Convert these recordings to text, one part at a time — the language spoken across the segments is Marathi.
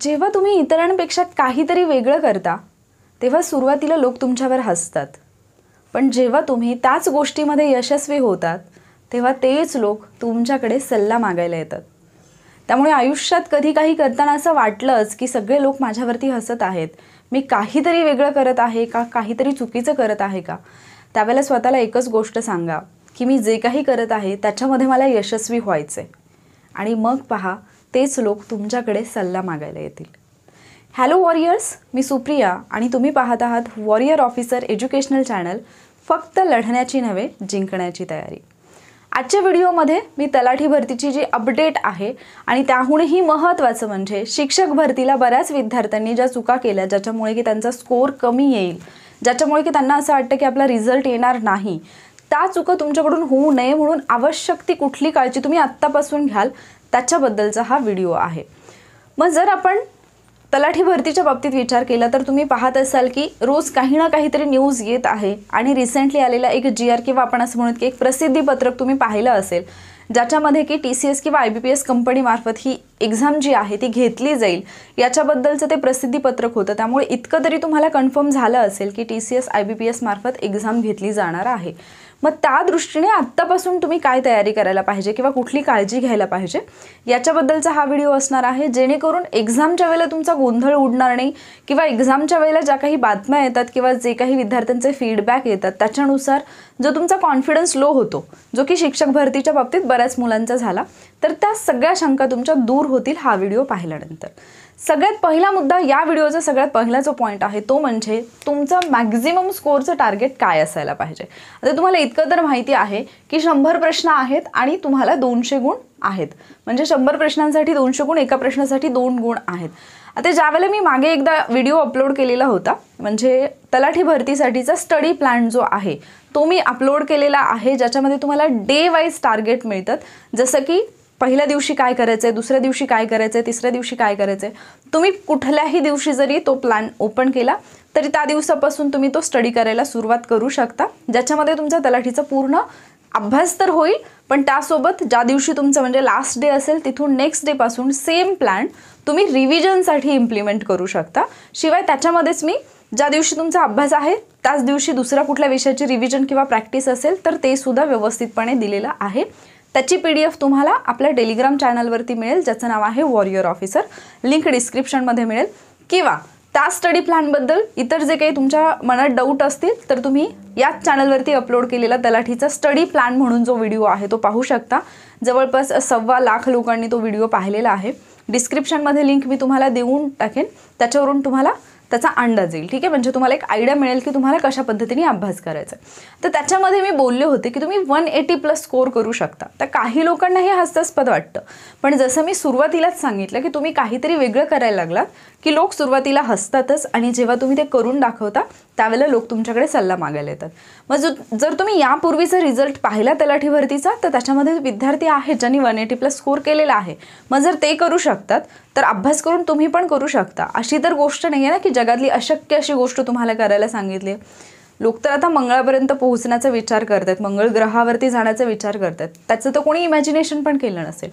जेव्हा तुम्ही इतरांपेक्षा काहीतरी वेगळं करता तेव्हा सुरुवातीला लोक तुमच्यावर हसतात पण जेव्हा तुम्ही त्याच गोष्टीमध्ये यशस्वी होतात तेव्हा तेच लोक तुमच्याकडे सल्ला मागायला येतात त्यामुळे आयुष्यात कधी काही करताना असं वाटलंच की सगळे लोक माझ्यावरती हसत आहेत मी काहीतरी वेगळं करत आहे का काहीतरी चुकीचं करत आहे का त्यावेळेला स्वतःला एकच गोष्ट सांगा की मी जे काही करत आहे त्याच्यामध्ये मला यशस्वी व्हायचं आहे आणि मग पहा तेच लोक तुमच्याकडे सल्ला मागायला येतील हॅलो वॉरियर्स मी सुप्रिया आणि तुम्ही पाहत आहात वॉरियर ऑफिसर एज्युकेशनल चॅनल फक्त लढण्याची नव्हे जिंकण्याची तयारी आजच्या व्हिडिओमध्ये मी तलाठी भरतीची जी अपडेट आहे आणि त्याहूनही महत्त्वाचं म्हणजे शिक्षक भरतीला बऱ्याच विद्यार्थ्यांनी ज्या चुका केल्या ज्याच्यामुळे की त्यांचा स्कोअर कमी येईल ज्याच्यामुळे की त्यांना असं वाटतं की आपला रिझल्ट येणार नाही त्या चुका तुमच्याकडून होऊ नये म्हणून आवश्यक ती कुठली काळजी तुम्ही आत्तापासून घ्याल त्याच्याबद्दलचा हा व्हिडिओ आहे मग जर आपण तलाठी भरतीच्या बाबतीत विचार केला तर तुम्ही पाहत असाल की रोज काही ना काहीतरी न्यूज येत आहे आणि रिसेंटली आलेला एक जी आर किंवा आपण असं म्हणू की एक प्रसिद्धी पत्रक तुम्ही पाहिलं असेल ज्याच्यामध्ये की टी सी एस किंवा आय बी पी एस कंपनीमार्फत ही एक्झाम जी आहे ती घेतली जाईल याच्याबद्दलचं ते प्रसिद्धीपत्रक होतं त्यामुळे इतकं तरी तुम्हाला कन्फर्म झालं असेल की T C S I B P मार्फत एक्झाम घेतली जाणार आहे मग त्या दृष्टीने आत्तापासून तुम्ही काय तयारी करायला पाहिजे किंवा कुठली काळजी घ्यायला पाहिजे याच्याबद्दलचा हा व्हिडिओ असणार आहे जेणेकरून एक्झामच्या वेळेला तुमचा गोंधळ उडणार नाही किंवा एक्झामच्या वेळेला ज्या काही बातम्या येतात किंवा जे काही विद्यार्थ्यांचे फीडबॅक येतात त्याच्यानुसार जो तुमचा कॉन्फिडन्स लो होतो जो की शिक्षक भरतीच्या बाबतीत बऱ्याच मुलांचा झाला तर त्या सगळ्या शंका तुमच्या दूर होतील हा व्हिडिओ पाहिल्यानंतर सगळ्यात पहिला मुद्दा या व्हिडिओचा सगळ्यात पहिला जो पॉईंट आहे तो म्हणजे तुमचा मॅक्झिमम स्कोअरचं टार्गेट काय असायला पाहिजे आता तुम्हाला इतकं तर माहिती आहे की शंभर प्रश्न आहेत आणि तुम्हाला दोनशे गुण आहेत म्हणजे शंभर प्रश्नांसाठी दोनशे गुण एका प्रश्नासाठी दोन गुण आहेत आता ज्यावेळेला मी मागे एकदा व्हिडिओ अपलोड केलेला होता म्हणजे तलाठी भरतीसाठीचा स्टडी प्लॅन जो आहे तो मी अपलोड केलेला आहे ज्याच्यामध्ये तुम्हाला डे वाईज टार्गेट मिळतात जसं की पहिल्या दिवशी काय करायचं आहे दुसऱ्या दिवशी काय करायचं आहे तिसऱ्या दिवशी काय करायचं आहे तुम्ही कुठल्याही दिवशी जरी तो प्लॅन ओपन केला तरी त्या दिवसापासून तुम्ही तो स्टडी करायला सुरुवात करू शकता ज्याच्यामध्ये तुमचा तलाठीचा पूर्ण अभ्यास तर होईल पण त्यासोबत ज्या दिवशी तुमचं म्हणजे लास्ट डे असेल तिथून नेक्स्ट डेपासून सेम प्लॅन तुम्ही रिव्हिजनसाठी इम्प्लिमेंट करू शकता शिवाय त्याच्यामध्येच मी ज्या दिवशी तुमचा अभ्यास आहे त्याच दिवशी दुसऱ्या कुठल्या विषयाची रिव्हिजन किंवा प्रॅक्टिस असेल तर ते सुद्धा व्यवस्थितपणे दिलेलं आहे त्याची पी डी एफ तुम्हाला आपल्या टेलिग्राम चॅनलवरती मिळेल ज्याचं नाव आहे वॉरियर ऑफिसर लिंक डिस्क्रिप्शनमध्ये मिळेल किंवा त्या स्टडी प्लॅनबद्दल इतर जे काही तुमच्या मनात डाऊट असतील तर तुम्ही याच चॅनलवरती अपलोड केलेला तलाठीचा स्टडी प्लॅन म्हणून जो व्हिडिओ आहे तो पाहू शकता जवळपास सव्वा लाख लोकांनी तो व्हिडिओ पाहिलेला आहे डिस्क्रिप्शनमध्ये लिंक मी तुम्हाला देऊन टाकेन त्याच्यावरून तुम्हाला त्याचा अंदाज येईल ठीक आहे म्हणजे तुम्हाला एक आयडिया मिळेल की तुम्हाला कशा पद्धतीने अभ्यास करायचा तर त्याच्यामध्ये मी बोलले होते की तुम्ही वन एटी प्लस स्कोर करू शकता तर काही लोकांना हे हास्यास्पद वाटतं पण जसं मी सुरुवातीलाच सांगितलं की तुम्ही काहीतरी वेगळं करायला लागलात की लोक सुरुवातीला हसतातच आणि जेव्हा तुम्ही ते करून दाखवता त्यावेळेला लोक तुमच्याकडे सल्ला मागायला येतात मग जर तुम्ही यापूर्वीचा रिझल्ट पाहिला तलाठीवरतीचा तर त्याच्यामध्ये विद्यार्थी आहेत ज्यांनी वन एटी प्लस स्कोर केलेला आहे मग जर ते करू शकतात तर अभ्यास करून तुम्ही पण करू शकता अशी तर गोष्ट नाही आहे ना की जगातली अशक्य अशी गोष्ट तुम्हाला करायला सांगितली लोक तर आता मंगळापर्यंत पोहोचण्याचा विचार करतात मंगळ ग्रहावरती जाण्याचा विचार करतात त्याचं तर कोणी इमॅजिनेशन पण केलं नसेल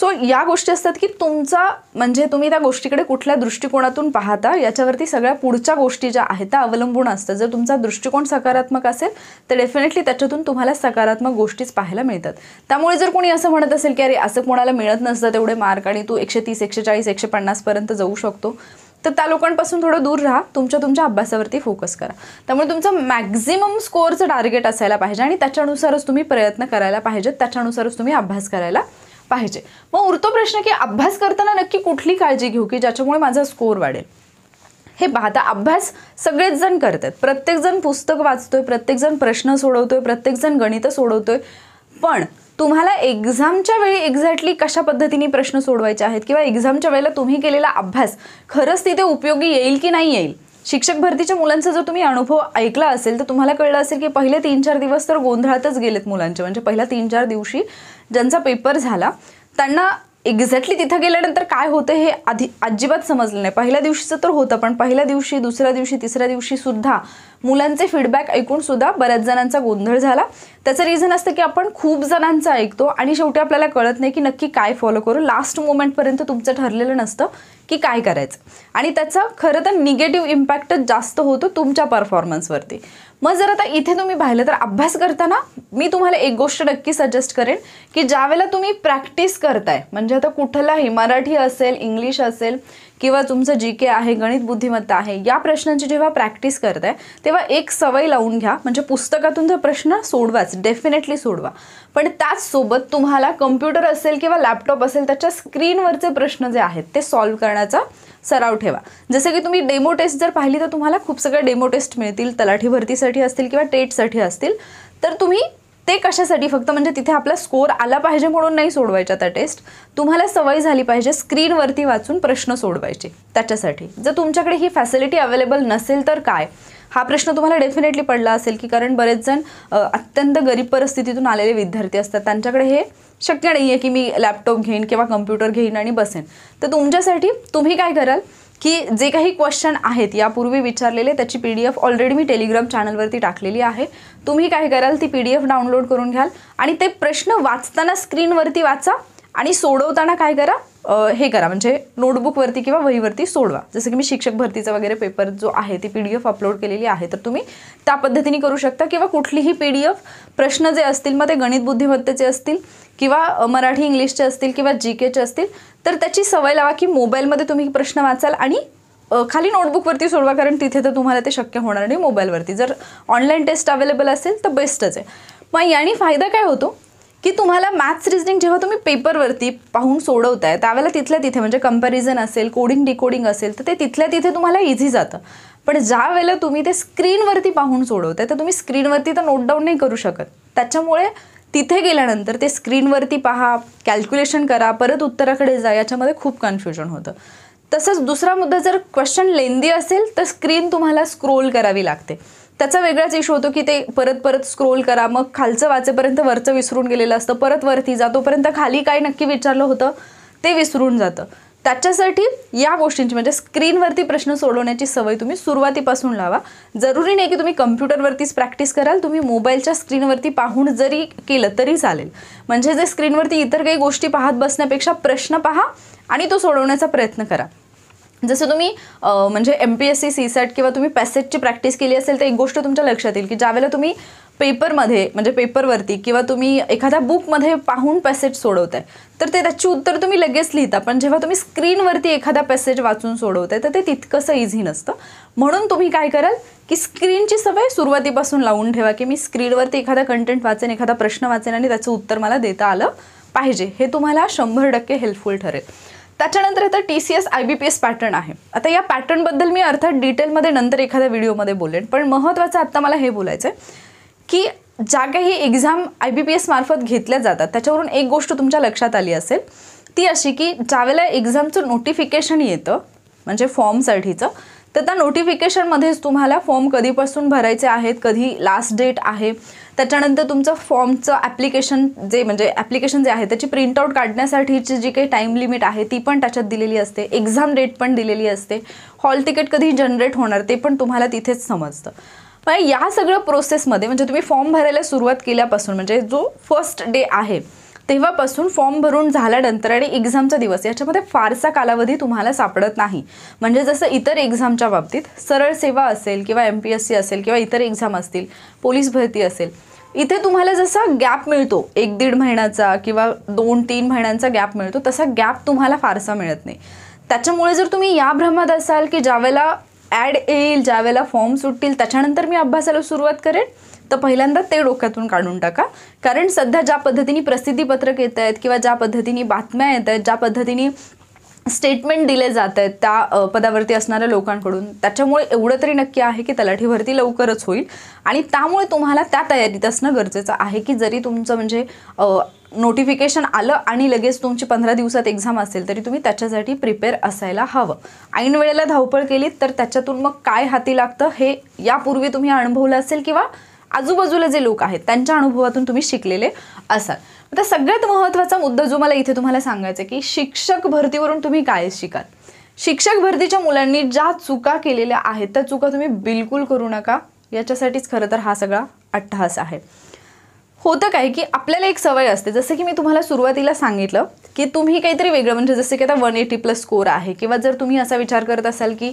सो या गोष्टी असतात की तुमचा म्हणजे तुम्ही त्या गोष्टीकडे कुठल्या दृष्टिकोनातून पाहता याच्यावरती सगळ्या पुढच्या गोष्टी ज्या आहेत त्या अवलंबून असतात जर तुमचा दृष्टिकोन सकारात्मक असेल तर डेफिनेटली त्याच्यातून तुम्हाला सकारात्मक गोष्टीच पाहायला मिळतात त्यामुळे जर कोणी असं म्हणत असेल की अरे असं कोणाला मिळत नसतं तेवढे मार्क आणि तू एकशे तीस एकशे चाळीस एकशे पन्नासपर्यंत जाऊ शकतो तर त्या लोकांपासून थोडं दूर राहा तुमच्या तुमच्या अभ्यासावरती फोकस करा त्यामुळे तुमचं मॅक्झिमम स्कोअरचं टार्गेट असायला पाहिजे आणि त्याच्यानुसारच तुम्ही प्रयत्न करायला पाहिजेत त्याच्यानुसारच तुम्ही अभ्यास करायला पाहिजे मग उरतो प्रश्न की अभ्यास करताना नक्की कुठली काळजी घेऊ की ज्याच्यामुळे माझा स्कोअर वाढेल हे पाहता अभ्यास सगळेच जण करतात प्रत्येकजण पुस्तक वाचतोय प्रत्येकजण प्रश्न सोडवतोय प्रत्येकजण गणित सोडवतोय पण तुम्हाला एक्झामच्या वेळी एक्झॅक्टली कशा पद्धतीने प्रश्न सोडवायचे आहेत किंवा एक्झामच्या वेळेला तुम्ही केलेला अभ्यास खरंच तिथे उपयोगी येईल की नाही येईल शिक्षक भरतीच्या मुलांचा जर तुम्ही अनुभव ऐकला असेल तर तुम्हाला कळलं असेल की पहिले तीन चार दिवस तर गोंधळातच गेलेत मुलांचे म्हणजे पहिल्या तीन चार दिवशी ज्यांचा पेपर झाला त्यांना एक्झॅक्टली तिथं गेल्यानंतर काय होतं हे आधी अजिबात समजलं नाही पहिल्या दिवशीचं तर होतं पण पहिल्या दिवशी दुसऱ्या दिवशी तिसऱ्या दिवशी सुद्धा मुलांचे फीडबॅक ऐकून सुद्धा बऱ्याच जणांचा गोंधळ झाला त्याचं रिझन असतं की आपण खूप जणांचं ऐकतो आणि शेवटी आपल्याला कळत नाही की नक्की काय फॉलो करू लास्ट मोमेंटपर्यंत तुमचं ठरलेलं नसतं की काय करायचं आणि त्याचा खरं तर निगेटिव्ह इम्पॅक्टच जास्त होतो तुमच्या परफॉर्मन्सवरती मग जर आता इथे तुम्ही पाहिलं तर अभ्यास करताना मी तुम्हाला एक गोष्ट नक्की सजेस्ट करेन की ज्यावेळेला तुम्ही प्रॅक्टिस करताय म्हणजे आता कुठलाही मराठी असेल इंग्लिश असेल किंवा तुमचं जी के आहे गणित बुद्धिमत्ता आहे या प्रश्नांची जेव्हा प्रॅक्टिस करताय तेव्हा एक सवय लावून घ्या म्हणजे पुस्तकातून जो प्रश्न सोडवाच डेफिनेटली सोडवा पण त्याचसोबत तुम्हाला कम्प्युटर असेल किंवा लॅपटॉप असेल त्याच्या स्क्रीनवरचे प्रश्न जे आहेत ते सॉल्व्ह करण्याचा सराव ठेवा जसं की तुम्ही डेमो टेस्ट जर पाहिली तर तुम्हाला खूप सगळ्या डेमो टेस्ट मिळतील तलाठी भरतीसाठी असतील किंवा टेटसाठी असतील तर तुम्ही ते कशासाठी फक्त म्हणजे तिथे आपला स्कोर आला पाहिजे म्हणून नाही सोडवायच्या त्या टेस्ट तुम्हाला सवय झाली पाहिजे स्क्रीनवरती वाचून प्रश्न सोडवायचे त्याच्यासाठी जर तुमच्याकडे ही फॅसिलिटी अवेलेबल नसेल तर काय हा प्रश्न तुम्हाला डेफिनेटली पडला असेल की कारण बरेच जण अत्यंत गरीब परिस्थितीतून आलेले विद्यार्थी असतात त्यांच्याकडे हे शक्य नाही आहे की मी लॅपटॉप घेईन किंवा कम्प्युटर घेईन आणि बसेन तर तुमच्यासाठी तुम्ही काय कराल की जे काही क्वेश्चन आहेत यापूर्वी विचारलेले त्याची पी डी एफ ऑलरेडी मी टेलिग्राम चॅनलवरती टाकलेली आहे तुम्ही काय कराल ती पी डी एफ डाउनलोड करून घ्याल आणि ते प्रश्न वाचताना स्क्रीनवरती वाचा आणि सोडवताना काय करा हे करा म्हणजे नोटबुकवरती किंवा वहीवरती सोडवा जसं की मी शिक्षक भरतीचा वगैरे पेपर जो आहे ती पी डी एफ अपलोड केलेली आहे तर तुम्ही त्या पद्धतीने करू शकता किंवा कुठलीही पी डी एफ प्रश्न जे असतील मग ते गणित बुद्धिमत्तेचे असतील किंवा मराठी इंग्लिशचे असतील किंवा जी केचे असतील तर त्याची सवय लावा की मोबाईलमध्ये तुम्ही प्रश्न वाचाल आणि खाली नोटबुकवरती सोडवा कारण तिथे तर तुम्हाला ते शक्य होणार नाही मोबाईलवरती जर ऑनलाईन टेस्ट अवेलेबल असेल तर बेस्टच आहे मग याने फायदा काय होतो की तुम्हाला मॅथ्स रिजनिंग जेव्हा तुम्ही पेपरवरती पाहून सोडवताय त्यावेळेला तिथल्या तिथे म्हणजे कंपॅरिझन असेल कोडिंग डिकोडिंग असेल तर ते तिथल्या तिथे तुम्हाला इझी जातं पण ज्या वेळेला तुम्ही ते स्क्रीनवरती पाहून सोडवताय तर तुम्ही स्क्रीनवरती तर नोट डाऊन नाही करू शकत त्याच्यामुळे तिथे गेल्यानंतर ते स्क्रीनवरती पहा कॅल्क्युलेशन करा परत उत्तराकडे जा याच्यामध्ये खूप कन्फ्युजन होतं तसंच दुसरा मुद्दा जर क्वेश्चन लेंदी असेल तर स्क्रीन तुम्हाला स्क्रोल करावी लागते त्याचा वेगळाच इशू होतो की ते परत परत स्क्रोल करा मग खालचं वाचेपर्यंत वरचं विसरून गेलेलं असतं परत वरती जातोपर्यंत खाली काय नक्की विचारलं होतं ते विसरून जातं त्याच्यासाठी या गोष्टींची म्हणजे स्क्रीनवरती प्रश्न सोडवण्याची सवय तुम्ही सुरुवातीपासून लावा जरुरी नाही की तुम्ही कम्प्युटरवरतीच प्रॅक्टिस कराल तुम्ही मोबाईलच्या स्क्रीनवरती पाहून जरी केलं तरी चालेल म्हणजे जे स्क्रीनवरती इतर काही गोष्टी पाहत बसण्यापेक्षा प्रश्न पहा आणि तो सोडवण्याचा प्रयत्न करा जसं तुम्ही म्हणजे M P S C CSAT किंवा तुम्ही पॅसेजची प्रॅक्टिस केली असेल तर एक गोष्ट तुमच्या लक्षात येईल की ज्यावेळेला तुम्ही पेपरमध्ये म्हणजे पेपरवरती किंवा तुम्ही एखाद्या बुकमध्ये पाहून पॅसेज सोडवताय तर ते त्याची उत्तर तुम्ही लगेच लिहिता पण जेव्हा तुम्ही स्क्रीनवरती एखादा पॅसेज वाचून सोडवताय तर ते तितकंसं इझी नसतं म्हणून तुम्ही काय कराल की स्क्रीनची सवय सुरुवातीपासून लावून ठेवा की मी स्क्रीनवरती एखादा कंटेंट वाचेन एखादा प्रश्न वाचेन आणि त्याचं उत्तर मला देता आलं पाहिजे हे तुम्हाला शंभर टक्के हेल्पफुल ठरेल त्याच्यानंतर आता T C S I B P S pattern आहे आता या पॅटर्नबद्दल मी अर्थात डिटेलमध्ये नंतर एखाद्या व्हिडिओमध्ये बोलेन पण महत्त्वाचं आत्ता मला हे बोलायचं आहे की ज्या काही exam I B P S मार्फत घेतल्या जातात त्याच्यावरून एक गोष्ट तुमच्या लक्षात आली असेल ती अशी की ज्यावेळेला एक्झामचं नोटिफिकेशन येतं म्हणजे फॉर्मसाठीचं तर त्या नोटिफिकेशनमध्येच तुम्हाला फॉर्म कधीपासून भरायचे आहेत कधी लास्ट डेट आहे त्याच्यानंतर तुमचं फॉर्मचं ॲप्लिकेशन जे म्हणजे ॲप्लिकेशन जे आहे त्याची प्रिंटआउट काढण्यासाठीची जी काही टाईम लिमिट आहे ती पण त्याच्यात दिलेली असते एक्झाम डेट पण दिलेली असते हॉल तिकीट कधी जनरेट होणार ते पण तुम्हाला तिथेच समजतं पण या सगळ्या प्रोसेसमध्ये म्हणजे तुम्ही फॉर्म भरायला सुरुवात केल्यापासून म्हणजे जो फर्स्ट डे आहे तेव्हापासून फॉर्म भरून झाल्यानंतर आणि एक्झामचा दिवस याच्यामध्ये फारसा कालावधी तुम्हाला सापडत नाही म्हणजे जसं इतर एक्झामच्या बाबतीत सरळ सेवा असेल किंवा एम पी एस सी असेल किंवा इतर एक्झाम असतील पोलीस भरती असेल इथे तुम्हाला जसा गॅप मिळतो एक दीड महिन्याचा किंवा दोन तीन महिन्यांचा गॅप मिळतो तसा गॅप तुम्हाला फारसा मिळत नाही त्याच्यामुळे जर तुम्ही या भ्रमात असाल की ज्यावेळेला ॲड येईल ज्यावेळेला फॉर्म सुटतील त्याच्यानंतर मी अभ्यासाला सुरुवात करेन तर पहिल्यांदा ते डोक्यातून काढून टाका कारण सध्या ज्या पद्धतीने प्रसिद्धीपत्रक येत आहेत किंवा ज्या पद्धतीने बातम्या येत आहेत ज्या पद्धतीने स्टेटमेंट दिले जात आहेत त्या पदावरती असणाऱ्या लोकांकडून त्याच्यामुळे एवढं तरी नक्की आहे की तलाठी भरती लवकरच होईल आणि त्यामुळे तुम्हाला त्या तयारीत असणं गरजेचं आहे की जरी तुमचं म्हणजे नोटिफिकेशन आलं आणि लगेच तुमची पंधरा दिवसात एक्झाम असेल तरी तुम्ही त्याच्यासाठी प्रिपेअर असायला हवं ऐन वेळेला धावपळ केलीत तर त्याच्यातून मग काय हाती लागतं हे यापूर्वी तुम्ही अनुभवलं असेल किंवा आजूबाजूला जे लोक आहेत त्यांच्या अनुभवातून तुम्ही शिकलेले असाल आता सगळ्यात महत्त्वाचा मुद्दा जो मला इथे तुम्हाला सांगायचा आहे की शिक्षक भरतीवरून तुम्ही काय शिकाल शिक्षक भरतीच्या मुलांनी ज्या चुका केलेल्या आहेत त्या चुका तुम्ही बिलकुल करू नका याच्यासाठीच खरं तर हा सगळा अट्टहास आहे होतं काय की आपल्याला एक सवय असते जसं की मी तुम्हाला सुरुवातीला सांगितलं की तुम्ही काहीतरी वेगळं म्हणजे जसं की आता वन एटी प्लस स्कोर आहे किंवा जर तुम्ही असा विचार करत असाल की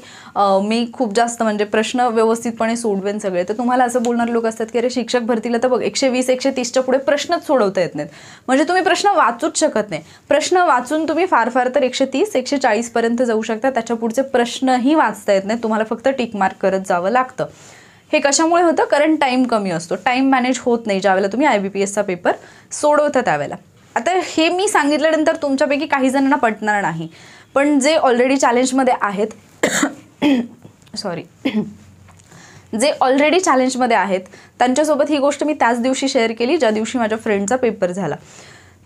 मी खूप जास्त म्हणजे प्रश्न व्यवस्थितपणे सोडवेन सगळे तर तुम्हाला असं बोलणारे लोक असतात की अरे शिक्षक भरतीला तर बघ एकशे वीस एकशे तीसच्या पुढे प्रश्नच सोडवता येत नाहीत म्हणजे तुम्ही प्रश्न वाचूच शकत नाही प्रश्न वाचून तुम्ही फार फार तर एकशे तीस एकशे चाळीसपर्यंत जाऊ शकता त्याच्या पुढचे प्रश्नही वाचता येत नाहीत तुम्हाला फक्त टिक मार्क करत जावं लागतं हे कशामुळे होतं कारण टाईम कमी असतो टाईम मॅनेज होत नाही ज्यावेळेला तुम्ही आय बी पी एसचा पेपर सोडवता त्यावेळेला आता हे मी सांगितल्यानंतर तुमच्यापैकी काही जणांना पटणार नाही पण जे ऑलरेडी चॅलेंजमध्ये आहेत सॉरी जे ऑलरेडी चॅलेंजमध्ये आहेत त्यांच्यासोबत ही गोष्ट मी त्याच दिवशी शेअर केली ज्या दिवशी माझ्या फ्रेंडचा पेपर झाला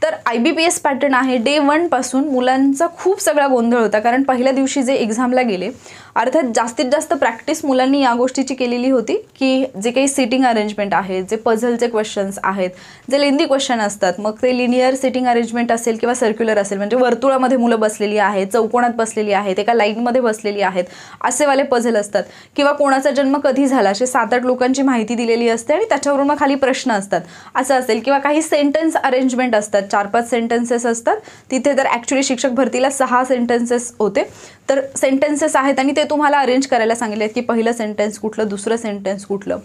तर I B P S pattern आहे डे वनपासून मुलांचा खूप सगळा गोंधळ होता कारण पहिल्या दिवशी जे एक्झामला गेले अर्थात जास्तीत जास्त प्रॅक्टिस मुलांनी या गोष्टीची केलेली होती की जे काही सिटिंग अरेंजमेंट आहे जे पझलचे क्वेश्चन्स आहेत जे लेंदी क्वेश्चन असतात मग ते लिनियर सिटिंग अरेंजमेंट असेल किंवा सर्क्युलर असेल म्हणजे वर्तुळामध्ये मुलं बसलेली आहेत चौकोणात बसलेली आहेत एका लाईनमध्ये बसलेली आहेत असेवाले पझल असतात किंवा कोणाचा जन्म कधी झाला असे सात आठ लोकांची माहिती दिलेली असते आणि त्याच्यावरून मग खाली प्रश्न असतात असं असेल किंवा काही सेंटेन्स अरेंजमेंट असतात चार पाच सेंटेन्सेस असतात तिथे तर ॲक्च्युली शिक्षक भरतीला सहा सेंटेन्सेस होते तर सेंटेन्सेस आहेत आणि ते तुम्हाला अरेंज करायला सांगितले आहेत की पहिलं सेंटेन्स कुठलं दुसरं सेंटेन्स कुठलं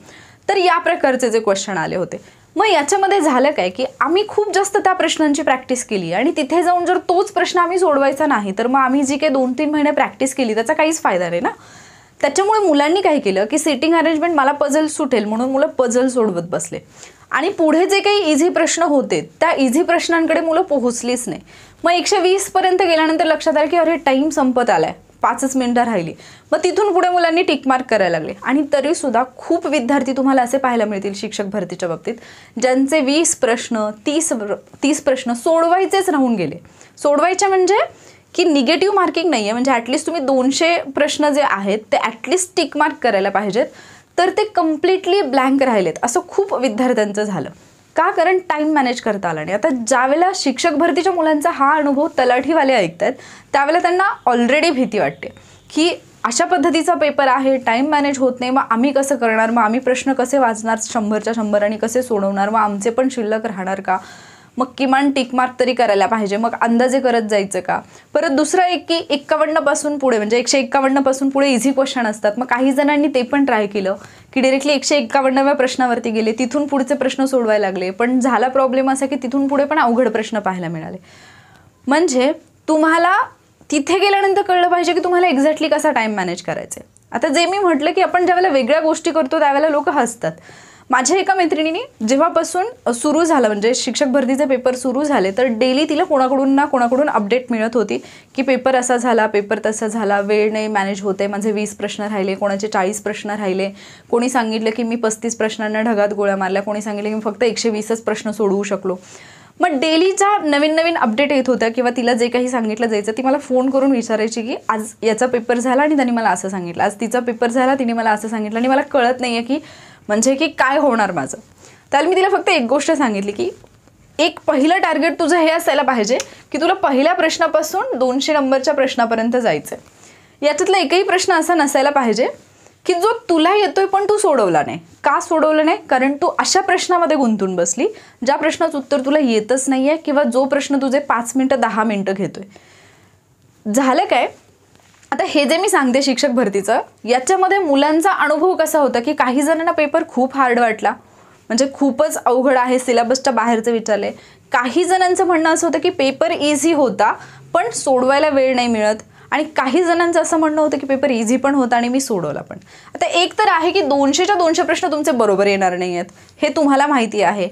तर या प्रकारचे जे क्वेश्चन आले होते मग याच्यामध्ये झालं काय की आम्ही खूप जास्त त्या प्रश्नांची प्रॅक्टिस केली आणि तिथे जाऊन जर तोच प्रश्न आम्ही सोडवायचा नाही तर मग आम्ही जी काही दोन तीन महिने प्रॅक्टिस केली त्याचा काहीच फायदा नाही ना त्याच्यामुळे मुलांनी काय केलं की सिटिंग अरेंजमेंट मला पझल सुटेल म्हणून मुलं पझल सोडवत बसले आणि पुढे जे काही इझी प्रश्न होते त्या इझी प्रश्नांकडे मुलं पोहोचलीच नाही मग एकशे वीस पर्यंत गेल्यानंतर लक्षात आलं की अरे टाईम संपत आलाय पाचच मिनिटं राहिली मग तिथून पुढे मुलांनी टिकमार्क करायला लागले आणि तरी सुद्धा खूप विद्यार्थी तुम्हाला असे पाहायला मिळतील शिक्षक भरतीच्या बाबतीत ज्यांचे वीस प्रश्न तीस तीस प्रश्न सोडवायचेच राहून गेले सोडवायचे म्हणजे की निगेटिव्ह मार्किंग नाही आहे म्हणजे ॲटलिस्ट तुम्ही दोनशे प्रश्न जे आहेत ते ॲटलिस्ट टिक मार्क करायला पाहिजेत तर ते कम्प्लिटली ब्लँक राहिलेत असं खूप विद्यार्थ्यांचं झालं का कारण टाईम मॅनेज करता आला नाही आता ज्यावेळेला शिक्षक भरतीच्या मुलांचा हा अनुभव तलाठीवाले आहेत त्यावेळेला त्यांना ऑलरेडी भीती वाटते की अशा पद्धतीचा पेपर आहे टाईम मॅनेज होत नाही मग आम्ही कसं करणार मग आम्ही प्रश्न कसे वाचणार शंभरच्या शंभर आणि कसे सोडवणार मग आमचे पण शिल्लक राहणार का मग किमान टिकमार्क तरी करायला पाहिजे मग अंदाजे करत जायचं का परत दुसरं एक की एक्कावन्नपासून पुढे म्हणजे एकशे एक्कावन्नपासून पुढे इझी क्वेश्चन असतात मग काही जणांनी ते पण ट्राय केलं की डिरेक्टली एकशे एक्कावन्नव्या प्रश्नावरती गेले तिथून पुढचे प्रश्न सोडवायला लागले पण झाला प्रॉब्लेम असा की तिथून पुढे पण अवघड प्रश्न पाहायला मिळाले म्हणजे तुम्हाला तिथे गेल्यानंतर कळलं पाहिजे की तुम्हाला एक्झॅक्टली कसा टाईम मॅनेज करायचा आहे आता जे मी म्हटलं की आपण ज्यावेळेला वेगळ्या गोष्टी करतो त्यावेळेला लोक हसतात माझ्या एका मैत्रिणीने जेव्हापासून सुरू झालं म्हणजे शिक्षक भरतीचे पेपर सुरू झाले तर डेली तिला कोणाकडून ना कोणाकडून अपडेट मिळत होती की पेपर असा झाला पेपर तसा झाला वेळ नाही मॅनेज होते माझे वीस प्रश्न राहिले कोणाचे चाळीस प्रश्न राहिले कोणी सांगितलं की मी पस्तीस प्रश्नांना ढगात गोळ्या मारल्या कोणी सांगितलं की मी फक्त एकशे वीसच प्रश्न सोडवू शकलो मग डेलीच्या नवीन नवीन अपडेट येत होत्या किंवा तिला जे काही सांगितलं जायचं ती मला फोन करून विचारायची की आज याचा पेपर झाला आणि त्यांनी मला असं सांगितलं आज तिचा पेपर झाला तिने मला असं सांगितलं आणि मला कळत नाही आहे की म्हणजे की काय होणार माझं त्याला मी तिला फक्त एक गोष्ट सांगितली की एक पहिलं टार्गेट तुझं हे असायला पाहिजे की तुला पहिल्या प्रश्नापासून दोनशे नंबरच्या प्रश्नापर्यंत जायचं आहे याच्यातला एकही प्रश्न असा नसायला पाहिजे की जो तुला येतोय पण तू सोडवला नाही का सोडवलं नाही कारण तू अशा प्रश्नामध्ये गुंतून बसली ज्या प्रश्नाचं उत्तर तुला येतच नाही आहे किंवा जो प्रश्न तुझे पाच मिनटं दहा मिनटं घेतोय झालं काय आता हे जे मी सांगते शिक्षक भरतीचं याच्यामध्ये मुलांचा अनुभव कसा होता की काही जणांना पेपर खूप हार्ड वाटला म्हणजे खूपच अवघड आहे सिलेबसच्या बाहेरचं विचारले काही जणांचं म्हणणं असं होतं की पेपर इझी होता पण सोडवायला वेळ नाही मिळत आणि काही जणांचं असं म्हणणं होतं की पेपर इझी पण होता आणि मी सोडवला पण आता एक तर आहे की दोनशेच्या दोनशे प्रश्न तुमचे बरोबर येणार नाही आहेत हे तुम्हाला माहिती आहे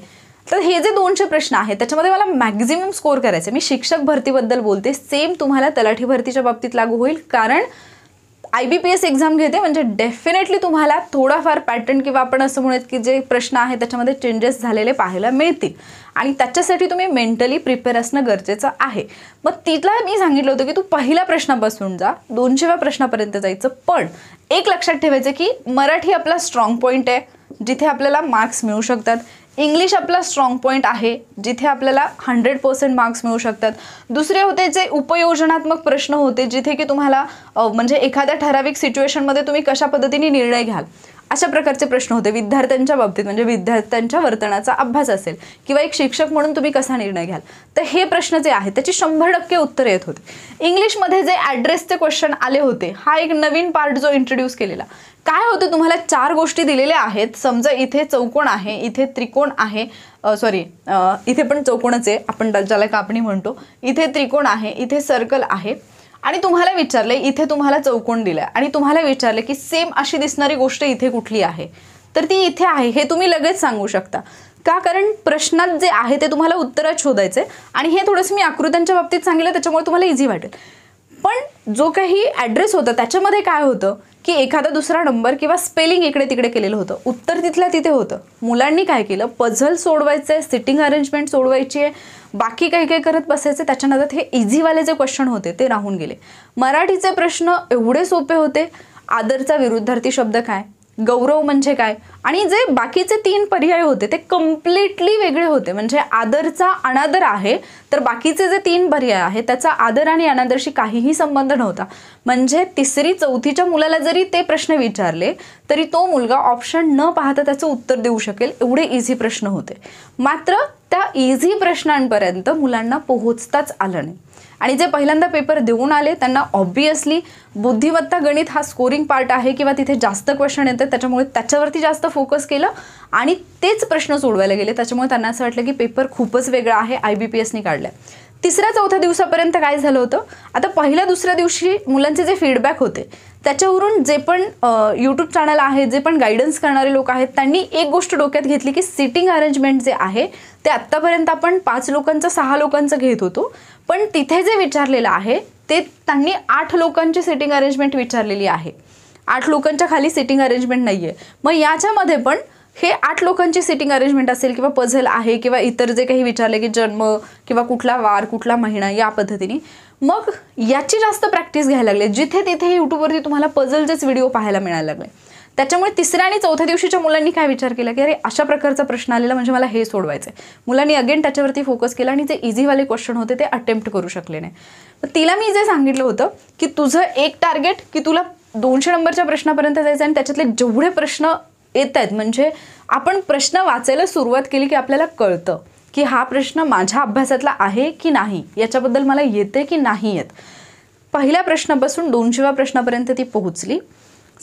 तर हे जे दोनशे प्रश्न आहेत त्याच्यामध्ये मला मॅक्झिमम स्कोर करायचे मी शिक्षक भरतीबद्दल बोलते सेम तुम्हाला तलाठी भरतीच्या बाबतीत लागू होईल कारण I B P S exam घेते म्हणजे डेफिनेटली तुम्हाला थोडाफार पॅटर्न किंवा आपण असं म्हणूयात की जे प्रश्न आहे त्याच्यामध्ये चेंजेस झालेले पाहायला मिळतील आणि त्याच्यासाठी तुम्ही मेंटली प्रिपेअर असणं गरजेचं आहे मग तिथला मी सांगितलं होतं की तू पहिल्या प्रश्नापासून जा दोनशेव्या प्रश्नापर्यंत जायचं पण एक लक्षात ठेवायचं की मराठी आपला स्ट्रॉंग पॉईंट आहे जिथे आपल्याला मार्क्स मिळू शकतात इंग्लिश आपला स्ट्रॉंग पॉईंट आहे जिथे आपल्याला हंड्रेड पर्सेंट मार्क्स मिळू शकतात दुसरे होते जे उपयोजनात्मक प्रश्न होते जिथे की तुम्हाला म्हणजे एखाद्या ठराविक सिच्युएशनमध्ये तुम्ही कशा पद्धतीने निर्णय घ्याल अशा प्रकारचे प्रश्न होते विद्यार्थ्यांच्या बाबतीत म्हणजे विद्यार्थ्यांच्या वर्तनाचा अभ्यास असेल किंवा एक शिक्षक म्हणून तुम्ही कसा निर्णय घ्याल तर हे प्रश्न जे आहेत त्याची शंभर टक्के उत्तर येत होते इंग्लिशमध्ये जे ॲड्रेसचे क्वेश्चन आले होते हा एक नवीन पार्ट जो इंट्रोड्यूस केलेला काय होतं तुम्हाला चार गोष्टी दिलेल्या आहेत समजा इथे चौकोन आहे इथे त्रिकोण आहे सॉरी इथे पण चौकोनच आहे आपण ज्याला कापणी म्हणतो इथे त्रिकोण आहे इथे सर्कल आहे आणि तुम्हाला विचारले इथे तुम्हाला चौकोन दिलं आणि तुम्हाला विचारले की सेम अशी दिसणारी गोष्ट इथे कुठली आहे तर ती इथे आहे हे तुम्ही लगेच सांगू शकता का कारण प्रश्नात जे आहे ते तुम्हाला उत्तरात शोधायचे आणि हे थोडंसं मी आकृत्यांच्या बाबतीत सांगितलं त्याच्यामुळे तुम्हाला इझी वाटेल पण जो काही ॲड्रेस होता त्याच्यामध्ये काय होतं की एखादा दुसरा नंबर किंवा स्पेलिंग इकडे तिकडे केलेलं होतं उत्तर तिथल्या तिथे होतं मुलांनी काय केलं पझल सोडवायचं आहे सिटिंग अरेंजमेंट सोडवायची आहे बाकी काही काही करत बसायचं त्याच्यानंतर हे इझीवाले जे क्वेश्चन होते ते राहून गेले मराठीचे प्रश्न एवढे सोपे होते आदरचा विरुद्धार्थी शब्द काय गौरव म्हणजे काय आणि जे बाकीचे तीन पर्याय होते ते कम्प्लिटली वेगळे होते म्हणजे आदरचा अनादर आहे तर बाकीचे जे तीन पर्याय आहेत त्याचा आदर आणि अनादरशी काहीही संबंध नव्हता म्हणजे तिसरी चौथीच्या मुलाला जरी ते प्रश्न विचारले तरी तो मुलगा ऑप्शन न पाहता त्याचं उत्तर देऊ शकेल एवढे इझी प्रश्न होते मात्र त्या इझी प्रश्नांपर्यंत मुलांना पोहोचताच आलं नाही आणि जे पहिल्यांदा पेपर देऊन आले त्यांना ऑब्वियसली बुद्धिमत्ता गणित हा स्कोरिंग पार्ट आहे किंवा तिथे जास्त क्वेश्चन येतात त्याच्यामुळे त्याच्यावरती जास्त फोकस केलं आणि तेच प्रश्न सोडवायला गेले त्याच्यामुळे त्यांना असं वाटलं की पेपर खूपच वेगळा आहे आय बी पी तिसऱ्या चौथ्या दिवसापर्यंत काय झालं होतं आता पहिल्या दुसऱ्या दिवशी मुलांचे जे फीडबॅक होते त्याच्यावरून जे पण यूट्यूब चॅनल आहेत जे पण गायडन्स करणारे लोक आहेत त्यांनी एक गोष्ट डोक्यात घेतली की सिटिंग अरेंजमेंट जे आहे ते आत्तापर्यंत आपण पाच लोकांचं सहा लोकांचं घेत होतो पण तिथे जे विचारलेलं आहे ते त्यांनी आठ लोकांची सिटिंग अरेंजमेंट विचारलेली आहे आठ लोकांच्या खाली सिटिंग अरेंजमेंट नाही आहे मग याच्यामध्ये पण हे आठ लोकांची सिटिंग अरेंजमेंट असेल किंवा पझल आहे किंवा इतर जे काही विचारले की जन्म किंवा कुठला वार कुठला महिना या पद्धतीने मग याची जास्त प्रॅक्टिस घ्यायला लागली जिथे तिथे यूट्यूबवरती तुम्हाला पझलचेच व्हिडिओ पाहायला मिळायला लागले त्याच्यामुळे तिसऱ्या आणि चौथ्या दिवशीच्या मुलांनी काय विचार केला की अरे अशा प्रकारचा प्रश्न आलेला म्हणजे मला हे सोडवायचं आहे मुलांनी अगेन त्याच्यावरती फोकस केला आणि जे इझीवाले क्वेश्चन होते ते अटेम्प्ट करू शकले नाही तिला मी जे सांगितलं होतं की तुझं एक टार्गेट की तुला दोनशे नंबरच्या प्रश्नापर्यंत जायचं आणि त्याच्यातले जेवढे प्रश्न येत आहेत म्हणजे आपण प्रश्न वाचायला सुरुवात केली की आपल्याला कळतं की हा प्रश्न माझ्या अभ्यासातला आहे की नाही याच्याबद्दल मला येते की नाही येत पहिल्या प्रश्नापासून दोनशेव्या प्रश्नापर्यंत ती पोहोचली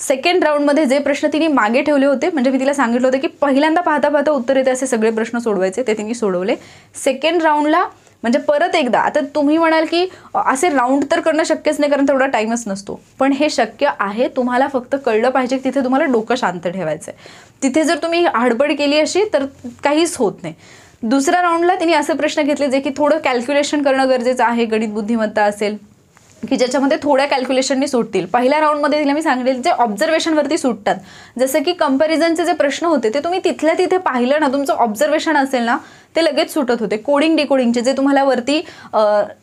सेकंड राऊंडमध्ये जे प्रश्न तिने मागे ठेवले होते म्हणजे मी तिला सांगितलं होतं की पहिल्यांदा पाहता पाहता उत्तर येते असे सगळे प्रश्न सोडवायचे ते तिने सोडवले सेकंड राऊंडला म्हणजे परत एकदा आता तुम्ही म्हणाल की असे राऊंड तर करणं शक्यच नाही कारण तेवढा टाईमच नसतो पण हे शक्य आहे तुम्हाला फक्त कळलं पाहिजे की तिथे तुम्हाला डोकं शांत ठेवायचं आहे तिथे जर तुम्ही हडबड केली अशी तर काहीच होत नाही दुसऱ्या राऊंडला तिने असे प्रश्न घेतले जे की थोडं कॅल्क्युलेशन करणं गरजेचं आहे गणित बुद्धिमत्ता असेल की ज्याच्यामध्ये थोड्या कॅल्क्युलेशननी सुटतील पहिल्या राऊंडमध्ये तिला मी सांगेल जे ऑब्झर्वेशनवरती सुटतात जसं की कम्पॅरिझनचे जे प्रश्न होते ते तुम्ही तिथल्या तिथे पाहिलं ना तुमचं ऑब्झर्वेशन असेल ना ते लगेच सुटत होते कोडिंग डिकोडिंगचे जे तुम्हाला वरती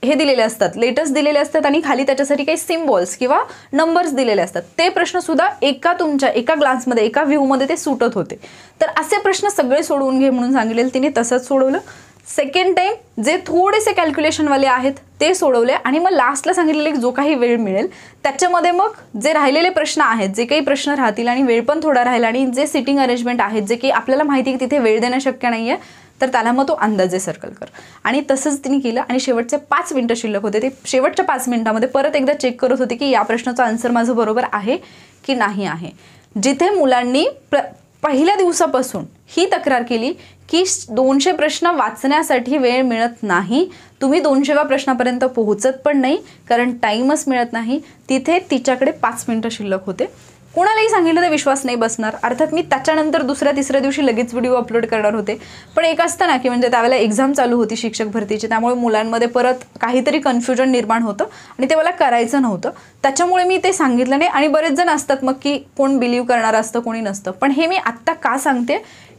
हे दिलेले असतात लेटर्स दिलेले असतात आणि खाली त्याच्यासाठी काही सिम्बॉल्स किंवा नंबर्स दिलेले असतात ते प्रश्नसुद्धा एका तुमच्या एका ग्लान्समध्ये एका व्ह्यूमध्ये ते सुटत होते तर असे प्रश्न सगळे सोडवून घे म्हणून सांगितले तिने तसंच सोडवलं सेकंड टाईम जे थोडेसे कॅल्क्युलेशनवाले आहेत ते सोडवले आणि मग लास्टला सांगितलेले जो काही वेळ मिळेल त्याच्यामध्ये मग जे राहिलेले प्रश्न आहेत जे काही प्रश्न राहतील आणि वेळ पण थोडा राहील आणि जे सिटिंग अरेंजमेंट आहेत जे की आपल्याला माहिती की तिथे वेळ देणं शक्य नाही आहे तर त्याला मग तो अंदाजे सर्कल कर आणि तसंच तिने केलं आणि शेवटचे पाच मिनटं शिल्लक होते ते शेवटच्या पाच मिनिटामध्ये परत एकदा चेक करत होते की या प्रश्नाचा आन्सर माझं बरोबर आहे की नाही आहे जिथे मुलांनी प्र पहिल्या दिवसापासून ही तक्रार केली की दोनशे प्रश्न वाचण्यासाठी वेळ मिळत नाही तुम्ही दोनशेव्या प्रश्नापर्यंत पोहोचत पण नाही कारण टाईमच मिळत नाही तिथे तिच्याकडे पाच मिनटं शिल्लक होते कोणालाही सांगितलं तर विश्वास नाही बसणार अर्थात मी त्याच्यानंतर दुसऱ्या तिसऱ्या दिवशी लगेच व्हिडिओ अपलोड करणार होते पण एक असतं ना की म्हणजे त्यावेळेला एक्झाम चालू होती शिक्षक भरतीची त्यामुळे मुलांमध्ये परत काहीतरी कन्फ्युजन निर्माण होतं आणि ते मला करायचं नव्हतं त्याच्यामुळे मी ते सांगितलं नाही आणि बरेच जण असतात मग की कोण बिलीव्ह करणार असतं कोणी नसतं पण हे मी आत्ता का सांगते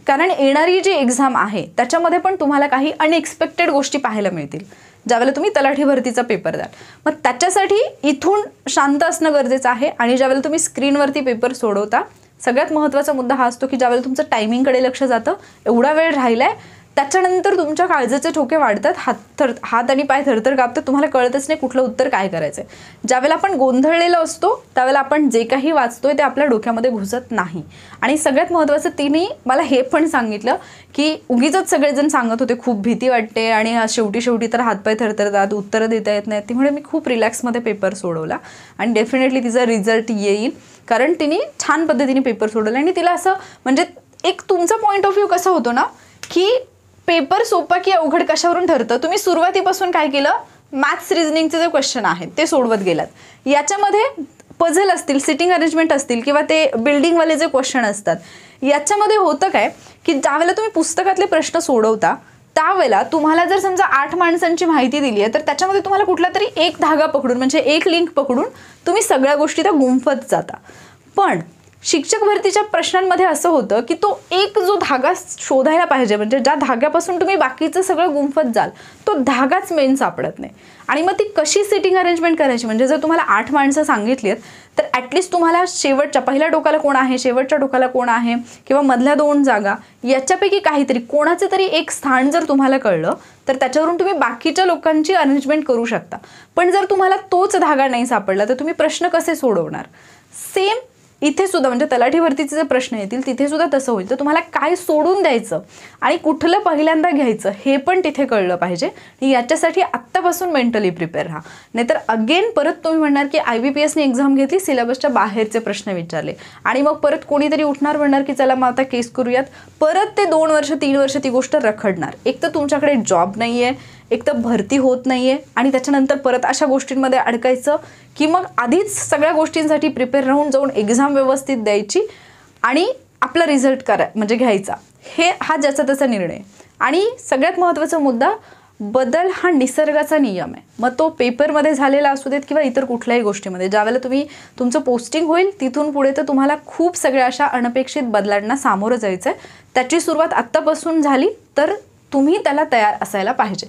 कारण येणारी जी एक्झाम आहे त्याच्यामध्ये पण तुम्हाला काही अनएक्सपेक्टेड गोष्टी पाहायला मिळतील ज्यावेळेला तुम्ही तलाठी भरतीचा पेपर द्याल मग त्याच्यासाठी इथून शांत असणं गरजेचं आहे आणि ज्यावेळेला तुम्ही स्क्रीनवरती पेपर सोडवता सगळ्यात महत्त्वाचा मुद्दा हा असतो की ज्यावेळेला तुमचं टायमिंगकडे लक्ष जातं एवढा वेळ राहिला त्याच्यानंतर तुमच्या काळजाचे ठोके वाढतात हात थर हात आणि पाय थरथर कापतात तुम्हाला कळतच नाही कुठलं उत्तर काय करायचं आहे ज्यावेळेला आपण गोंधळलेलो असतो त्यावेळेला आपण जे काही वाचतोय ते आपल्या डोक्यामध्ये घुसत नाही आणि सगळ्यात महत्त्वाचं तिने मला हे पण सांगितलं की उगीचच सगळेजण सांगत होते खूप भीती वाटते आणि शेवटी शेवटी तर हातपाय थरथरतात उत्तरं देता येत नाहीत त्यामुळे मी खूप रिलॅक्समध्ये पेपर सोडवला आणि डेफिनेटली तिचा रिझल्ट येईल कारण तिने छान पद्धतीने पेपर सोडवला आणि तिला असं म्हणजे एक तुमचा पॉईंट ऑफ व्ह्यू कसा होतो ना की पेपर सोपा की अवघड कशावरून ठरतं तुम्ही सुरुवातीपासून काय केलं मॅथ्स रिझनिंगचे जे क्वेश्चन आहेत ते सोडवत गेलात याच्यामध्ये पझल असतील सिटिंग अरेंजमेंट असतील किंवा ते बिल्डिंगवाले जे क्वेश्चन असतात याच्यामध्ये होतं काय की ज्यावेळेला तुम्ही पुस्तकातले प्रश्न सोडवता त्यावेळेला तुम्हाला जर समजा आठ माणसांची माहिती दिली आहे तर त्याच्यामध्ये तुम्हाला कुठला तरी एक धागा पकडून म्हणजे एक लिंक पकडून तुम्ही सगळ्या गोष्टी त्या गुंफत जाता पण शिक्षक भरतीच्या प्रश्नांमध्ये असं होतं की तो एक जो धागा शोधायला पाहिजे म्हणजे ज्या धाग्यापासून तुम्ही बाकीचं सगळं गुंफत जाल तो धागाच मेन सापडत नाही आणि मग ती कशी सिटिंग अरेंजमेंट करायची म्हणजे जर तुम्हाला आठ माणसं सांगितली आहेत तर ॲटलिस्ट तुम्हाला शेवटच्या पहिल्या डोकाला कोण आहे शेवटच्या डोकाला कोण आहे किंवा मधल्या दोन जागा याच्यापैकी काहीतरी कोणाचं तरी एक स्थान जर तुम्हाला कळलं तर त्याच्यावरून तुम्ही बाकीच्या लोकांची अरेंजमेंट करू शकता पण जर तुम्हाला तोच धागा नाही सापडला तर तुम्ही प्रश्न कसे सोडवणार सेम इथे सुद्धा म्हणजे तलाठीवरतीचे जे प्रश्न येतील तिथे सुद्धा तसं होईल तर तुम्हाला काय सोडून द्यायचं आणि कुठलं पहिल्यांदा घ्यायचं हे पण तिथे कळलं पाहिजे याच्यासाठी आत्तापासून मेंटली प्रिपेअर राहा नाहीतर अगेन परत तुम्ही म्हणणार की आय बी पी एक्झाम घेतली सिलेबसच्या बाहेरचे प्रश्न विचारले आणि मग परत कोणीतरी उठणार म्हणणार की चला मग आता केस करूयात परत ते दोन वर्ष तीन वर्ष ती गोष्ट रखडणार एक तर तुमच्याकडे जॉब नाही आहे एक तर भरती होत नाही आहे आणि त्याच्यानंतर परत अशा गोष्टींमध्ये अडकायचं की मग आधीच सगळ्या गोष्टींसाठी प्रिपेअर राहून जाऊन एक्झाम व्यवस्थित द्यायची आणि आपला रिझल्ट करा म्हणजे घ्यायचा हे हा ज्याचा त्याचा निर्णय आणि सगळ्यात महत्त्वाचा मुद्दा बदल हा निसर्गाचा नियम आहे मग तो पेपरमध्ये झालेला असू देत किंवा इतर कुठल्याही गोष्टीमध्ये ज्यावेळेला तुम्ही तुमचं पोस्टिंग होईल तिथून पुढे तर तुम्हाला खूप सगळ्या अशा अनपेक्षित बदलांना सामोरं जायचं आहे त्याची सुरुवात आत्तापासून झाली तर तुम्ही त्याला तयार असायला पाहिजे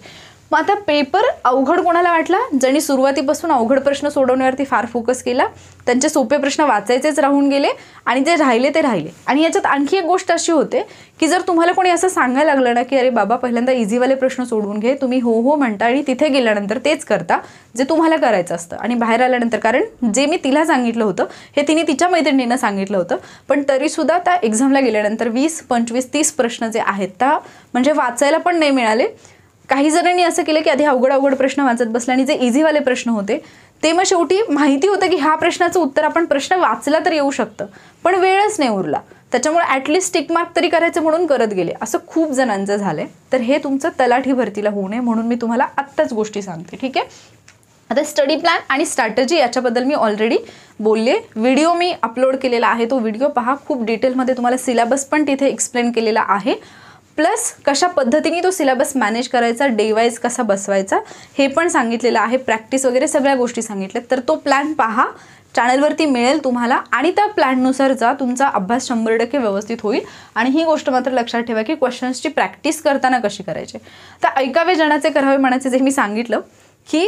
मग आता पेपर अवघड कोणाला वाटला ज्यांनी सुरुवातीपासून अवघड प्रश्न सोडवण्यावरती फार फोकस केला त्यांचे सोपे प्रश्न वाचायचेच राहून गेले आणि जे राहिले ते राहिले आणि याच्यात आणखी एक गोष्ट अशी होते की जर तुम्हाला कोणी असं सांगायला लागलं ना की अरे बाबा पहिल्यांदा इझीवाले प्रश्न सोडवून घे तुम्ही हो हो म्हणता आणि तिथे गेल्यानंतर तेच करता जे तुम्हाला करायचं असतं आणि बाहेर आल्यानंतर कारण जे मी तिला सांगितलं होतं हे तिने तिच्या मैत्रिणींना सांगितलं होतं पण तरीसुद्धा त्या एक्झामला गेल्यानंतर वीस पंचवीस तीस प्रश्न जे आहेत त्या म्हणजे वाचायला पण नाही मिळाले काही जणांनी असं केलं की आधी अवघड अवघड प्रश्न वाचत बसले आणि जे इझीवाले प्रश्न होते ते मग शेवटी माहिती होतं की ह्या प्रश्नाचं उत्तर आपण प्रश्न वाचला तर येऊ शकतं पण वेळच नाही उरला त्याच्यामुळे ॲटलिस्ट टिक मार्क तरी करायचं म्हणून करत गेले असं खूप जणांचं झालं तर हे तुमचं तलाठी भरतीला होऊ नये म्हणून मी तुम्हाला आत्ताच गोष्टी सांगते ठीक आहे आता स्टडी प्लॅन आणि स्ट्रॅटजी याच्याबद्दल मी ऑलरेडी बोलले व्हिडिओ मी अपलोड केलेला आहे तो व्हिडिओ पहा खूप डिटेलमध्ये तुम्हाला सिलेबस पण तिथे एक्सप्लेन केलेला आहे प्लस कशा पद्धतीने तो सिलेबस मॅनेज करायचा डे वाईज कसा बसवायचा हे पण सांगितलेलं आहे प्रॅक्टिस वगैरे सगळ्या गोष्टी सांगितल्या तर तो प्लॅन पहा चॅनलवरती मिळेल तुम्हाला आणि त्या प्लॅननुसार जा तुमचा अभ्यास शंभर टक्के व्यवस्थित होईल आणि ही गोष्ट मात्र लक्षात ठेवा की क्वेश्चन्सची प्रॅक्टिस करताना कशी करायची तर ऐकावे जणाचे करावे म्हणायचे जे मी सांगितलं की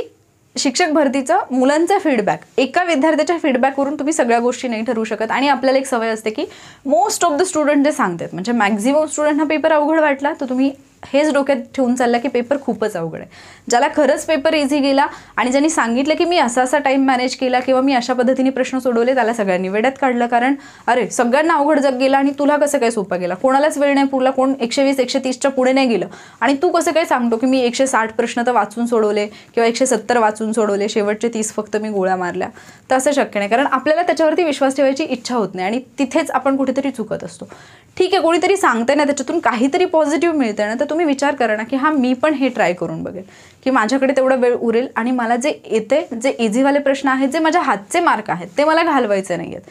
शिक्षक भरतीचं मुलांचा फीडबॅक एका विद्यार्थ्याच्या फीडबॅकवरून तुम्ही सगळ्या गोष्टी नाही ठरवू शकत आणि आपल्याला एक सवय असते की मोस्ट ऑफ द स्टुडंट जे सांगतात म्हणजे मॅक्झिमम स्टुडंट हा पेपर अवघड वाटला तर तुम्ही हेच डोक्यात ठेवून चाललं की पेपर खूपच अवघड आहे ज्याला खरंच पेपर इझी गेला आणि ज्यांनी सांगितलं की मी असा असा टाईम मॅनेज केला किंवा मी अशा पद्धतीने प्रश्न सोडवले त्याला सगळ्यांनी वेड्यात काढलं कारण अरे सगळ्यांना अवघड जग गेला आणि तुला कसं काय सोपा गेला कोणालाच वेळ नाही पुरला कोण एकशे वीस एकशे तीसच्या पुढे नाही गेलं आणि तू कसं काय सांगतो की मी एकशे साठ प्रश्न तर वाचून सोडवले किंवा एकशे सत्तर वाचून सोडवले शेवटचे तीस फक्त मी गोळ्या मारल्या तर असं शक्य नाही कारण आपल्याला त्याच्यावरती विश्वास ठेवायची इच्छा होत नाही आणि तिथेच आपण कुठेतरी चुकत असतो ठीक आहे कोणीतरी सांगताय ना त्याच्यातून काहीतरी पॉझिटिव्ह मिळतं ना तर तुम्ही विचार करा ना की हा मी पण हे ट्राय करून बघेल की माझ्याकडे तेवढा वेळ उरेल आणि मला जे येते जे इझीवाले प्रश्न आहेत जे माझ्या हातचे मार्क आहेत ते मला घालवायचे नाही आहेत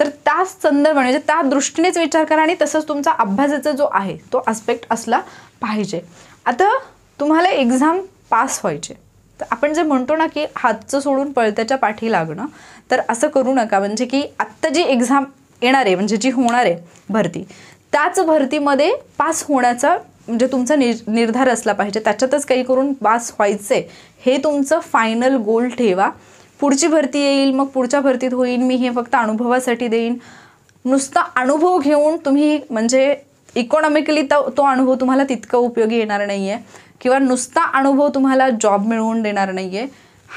तर त्या संदर्भ म्हणजे त्या दृष्टीनेच विचार करा आणि तसंच तुमचा अभ्यासाचा जो आहे तो आस्पेक्ट असला पाहिजे आता तुम्हाला एक्झाम पास व्हायचे तर आपण जे म्हणतो ना की हातचं सोडून पळत्याच्या पाठी लागणं तर असं करू नका म्हणजे की आत्ता जी एक्झाम येणार आहे म्हणजे जी होणार आहे भरती त्याच भरतीमध्ये पास होण्याचा म्हणजे तुमचा नि निर्धार असला पाहिजे त्याच्यातच काही करून पास व्हायचं हे तुमचं फायनल गोल ठेवा पुढची भरती येईल मग पुढच्या भरतीत होईल मी हे फक्त अनुभवासाठी देईन नुसता अनुभव घेऊन तुम्ही म्हणजे इकॉनॉमिकली तो तो अनुभव तुम्हाला तितका उपयोगी येणार नाही आहे किंवा नुसता अनुभव तुम्हाला जॉब मिळवून देणार नाही आहे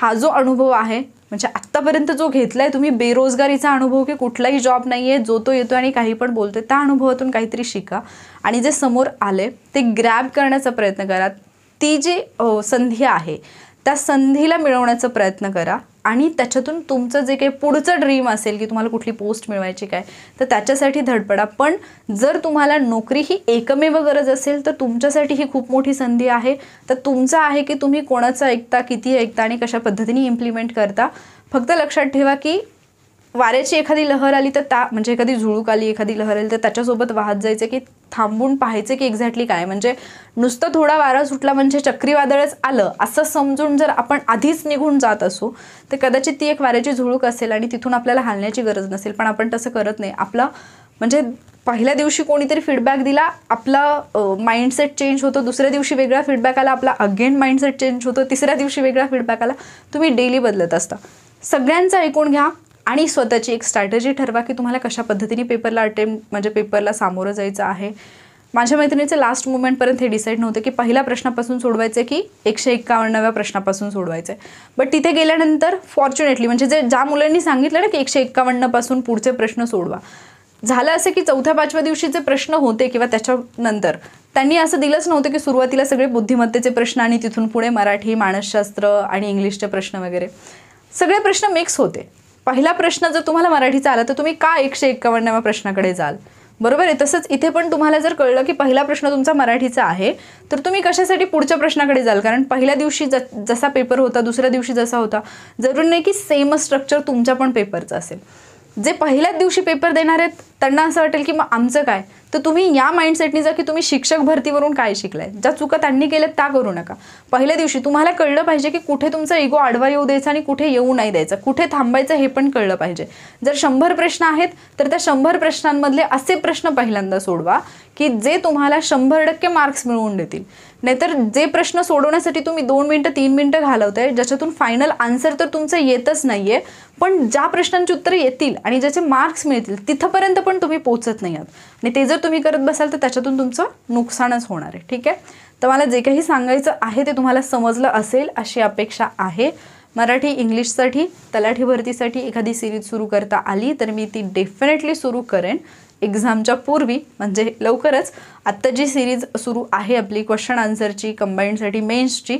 हा जो अनुभव आहे म्हणजे आत्तापर्यंत जो घेतलाय तुम्ही बेरोजगारीचा अनुभव की कुठलाही जॉब नाही आहे जो तो येतो आणि काही पण बोलतोय त्या अनुभवातून काहीतरी शिका आणि जे समोर आले ते ग्रॅब करण्याचा प्रयत्न करा ती जी संधी आहे त्या संधीला मिळवण्याचा प्रयत्न करा आणि त्याच्यातून तुमचं जे काही पुढचं ड्रीम असेल की तुम्हाला कुठली पोस्ट मिळवायची काय तर त्याच्यासाठी धडपडा पण जर तुम्हाला नोकरी ही एकमेव गरज असेल तर तुमच्यासाठी ही खूप मोठी संधी आहे तर तुमचं आहे की तुम्ही कोणाचं ऐकता किती ऐकता आणि कशा पद्धतीने इम्प्लिमेंट करता फक्त लक्षात ठेवा की वाऱ्याची एखादी लहर आली तर त्या म्हणजे एखादी झुळूक आली एखादी लहर आली तर त्याच्यासोबत वाहत जायचं की थांबून पाहायचं की एक्झॅक्टली काय म्हणजे नुसतं थोडा वारा सुटला म्हणजे चक्रीवादळच आलं असं समजून जर आपण आधीच निघून जात असू तर कदाचित ती एक वाऱ्याची झुळूक असेल आणि तिथून आपल्याला हालण्याची गरज नसेल पण आपण तसं करत नाही आपलं म्हणजे पहिल्या दिवशी कोणीतरी फीडबॅक दिला आपला माइंडसेट चेंज होतो दुसऱ्या दिवशी वेगळा फीडबॅक आला आपला अगेन माइंडसेट चेंज होतो तिसऱ्या दिवशी वेगळा फीडबॅक आला तुम्ही डेली बदलत असता सगळ्यांचं ऐकून घ्या आणि स्वतःची एक स्ट्रॅटजी ठरवा की तुम्हाला कशा पद्धतीने पेपरला अटेम्प्ट म्हणजे पेपरला सामोरं जायचं आहे माझ्या मैत्रिणीचे लास्ट मुमेंटपर्यंत हे डिसाईड नव्हतं की पहिल्या प्रश्नापासून सोडवायचं की एकशे एकावन्नव्या प्रश्नापासून सोडवायचं बट तिथे गेल्यानंतर फॉर्च्युनेटली म्हणजे जे ज्या मुलांनी सांगितलं ना की एकशे एक्कावन्नपासून पुढचे प्रश्न सोडवा झालं असं की चौथ्या पाचव्या दिवशी जे प्रश्न होते किंवा त्याच्यानंतर त्यांनी असं दिलंच नव्हतं की सुरुवातीला सगळे बुद्धिमत्तेचे प्रश्न आणि तिथून पुढे मराठी मानसशास्त्र आणि इंग्लिशचे प्रश्न वगैरे सगळे प्रश्न मिक्स होते पहिला प्रश्न जर तुम्हाला मराठीचा आला तर तुम्ही का एकशे एक्कावन्नाव्या प्रश्नाकडे जाल बरोबर आहे तसंच इथे पण तुम्हाला जर कळलं की पहिला प्रश्न तुमचा मराठीचा आहे तर तुम्ही कशासाठी पुढच्या प्रश्नाकडे जाल कारण पहिल्या दिवशी जसा पेपर होता दुसऱ्या दिवशी जसा होता जरूर नाही की सेम स्ट्रक्चर तुमच्या पण पेपरचा असेल जे पहिल्याच दिवशी पेपर देणार आहेत त्यांना असं वाटेल की मग आमचं काय तर तुम्ही या माइंडसेटनी जा की तुम्ही शिक्षक भरतीवरून काय शिकलाय ज्या चुका त्यांनी केल्यात त्या करू नका पहिल्या दिवशी तुम्हाला कळलं पाहिजे की कुठे तुमचा इगो आडवा येऊ द्यायचा आणि कुठे येऊ नाही द्यायचं कुठे थांबायचं हे पण कळलं पाहिजे जर शंभर प्रश्न आहेत तर त्या शंभर प्रश्नांमधले असे प्रश्न पहिल्यांदा सोडवा की जे तुम्हाला शंभर टक्के मार्क्स मिळवून देतील नाहीतर जे प्रश्न सोडवण्यासाठी तुम्ही दोन मिनटं तीन मिनटं घालवताय ज्याच्यातून फायनल आन्सर तर तुमचं येतच नाही आहे पण ज्या प्रश्नांची उत्तरं येतील आणि ज्याचे मार्क्स मिळतील तिथंपर्यंत पण तुम्ही पोचत नाही आहात आणि ते जर तुम्ही करत बसाल तर त्याच्यातून तुमचं नुकसानच होणार आहे ठीक आहे तर मला जे काही सांगायचं आहे ते तुम्हाला समजलं असेल अशी अपेक्षा आहे मराठी इंग्लिशसाठी तलाठी भरतीसाठी एखादी सिरीज सुरू करता आली तर मी ती डेफिनेटली सुरू करेन एक्झामच्या पूर्वी म्हणजे लवकरच आत्ता जी सिरीज सुरू आहे आपली क्वेश्चन आन्सरची कंबाईंडसाठी मेन्सची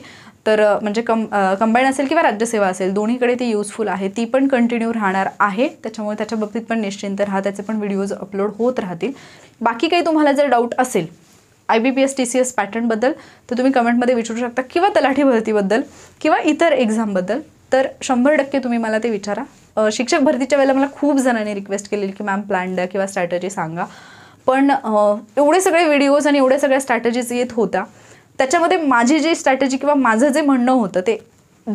तर म्हणजे कम कंबाईन असेल किंवा राज्यसेवा असेल दोन्हीकडे ती युजफुल आहे ती पण कंटिन्यू राहणार आहे त्याच्यामुळे त्याच्या बाबतीत पण निश्चिंत राहा त्याचे पण व्हिडिओज अपलोड होत राहतील बाकी काही तुम्हाला जर डाऊट असेल I B P S T C S पॅटर्नबद्दल तर तुम्ही कमेंटमध्ये विचारू शकता किंवा तलाठी भरतीबद्दल किंवा इतर एक्झामबद्दल तर शंभर टक्के तुम्ही मला ते विचारा शिक्षक भरतीच्या वेळेला मला खूप जणांनी रिक्वेस्ट केलेली की मॅम प्लॅन द्या किंवा स्ट्रॅटजी सांगा पण एवढे सगळे व्हिडिओज आणि एवढ्या सगळ्या स्ट्रॅटजीज येत होत्या त्याच्यामध्ये माझी जी स्ट्रॅटजी किंवा माझं जे म्हणणं होतं ते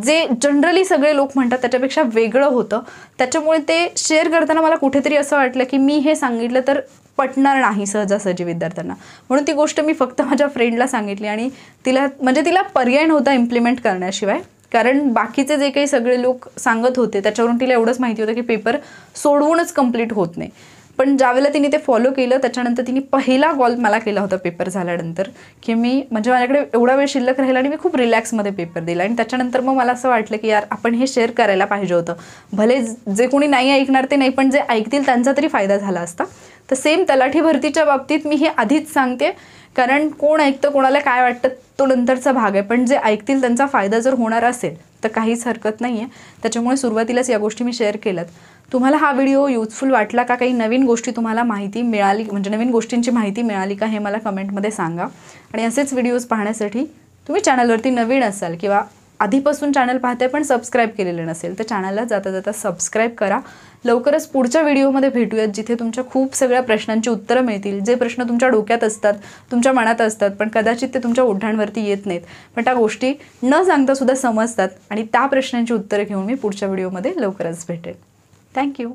जे जनरली सगळे लोक म्हणतात त्याच्यापेक्षा वेगळं होतं त्याच्यामुळे ते शेअर करताना मला कुठेतरी असं वाटलं की मी हे सांगितलं तर पटणार नाही सहजासहजी विद्यार्थ्यांना म्हणून ती गोष्ट मी फक्त माझ्या फ्रेंडला सांगितली आणि तिला म्हणजे तिला पर्याय नव्हता इम्प्लिमेंट करण्याशिवाय कारण बाकीचे जे काही सगळे लोक सांगत होते त्याच्यावरून तिला एवढंच माहिती होतं की पेपर सोडवूनच कंप्लीट होत नाही पण ज्यावेळेला तिने ते फॉलो केलं त्याच्यानंतर तिने पहिला कॉल मला केला होता पेपर झाल्यानंतर की मी म्हणजे माझ्याकडे एवढा वेळ शिल्लक राहिला आणि मी खूप रिलॅक्समध्ये पेपर दिला आणि त्याच्यानंतर मग मला असं वाटलं की यार आपण हे शेअर करायला पाहिजे होतं भले जे कोणी नाही ऐकणार ते नाही पण जे ऐकतील त्यांचा तरी फायदा झाला असता तर सेम तलाठी भरतीच्या बाबतीत मी हे आधीच सांगते कारण कोण ऐकतं कोणाला काय वाटतं तो नंतरचा भाग आहे पण जे ऐकतील त्यांचा फायदा जर होणार असेल तर काहीच हरकत नाही आहे त्याच्यामुळे सुरुवातीलाच या गोष्टी मी शेअर केल्यात तुम्हाला हा व्हिडिओ युजफुल वाटला का काही नवीन गोष्टी तुम्हाला माहिती मिळाली म्हणजे नवीन गोष्टींची माहिती मिळाली का हे मला कमेंटमध्ये सांगा आणि असेच व्हिडिओज पाहण्यासाठी तुम्ही चॅनलवरती नवीन असाल किंवा आधीपासून चॅनल पाहते पण सबस्क्राईब केलेलं नसेल तर चॅनलला जाता जाता सबस्क्राईब करा लवकरच पुढच्या व्हिडिओमध्ये भेटूयात जिथे तुमच्या खूप सगळ्या प्रश्नांची उत्तरं मिळतील जे प्रश्न तुमच्या डोक्यात असतात तुमच्या मनात असतात पण कदाचित ते तुमच्या ओढ्यांवरती येत नाहीत पण त्या गोष्टी न सांगतासुद्धा सुद्धा समजतात आणि त्या प्रश्नांची उत्तरं घेऊन मी पुढच्या व्हिडिओमध्ये लवकरच भेटेल थँक्यू